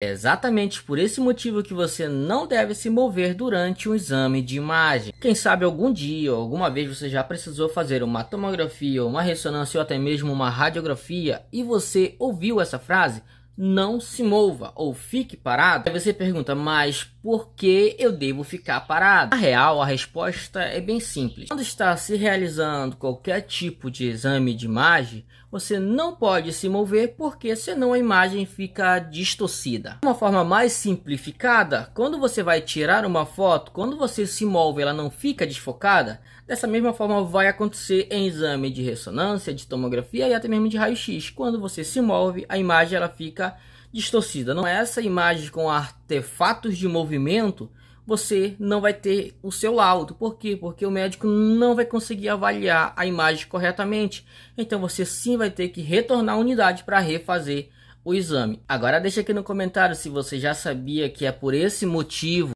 exatamente por esse motivo que você não deve se mover durante um exame de imagem. Quem sabe algum dia ou alguma vez você já precisou fazer uma tomografia, uma ressonância ou até mesmo uma radiografia e você ouviu essa frase? Não se mova ou fique parado. Aí você pergunta, mas por que eu devo ficar parado? Na real, a resposta é bem simples. Quando está se realizando qualquer tipo de exame de imagem, você não pode se mover porque senão a imagem fica distorcida. Uma forma mais simplificada, quando você vai tirar uma foto, quando você se move, ela não fica desfocada. Dessa mesma forma vai acontecer em exame de ressonância, de tomografia e até mesmo de raio-x. Quando você se move, a imagem ela fica distorcida. Não é essa imagem com artefatos de movimento, você não vai ter o seu laudo. Por quê? Porque o médico não vai conseguir avaliar a imagem corretamente. Então você sim vai ter que retornar à unidade para refazer o exame. Agora deixa aqui no comentário se você já sabia que é por esse motivo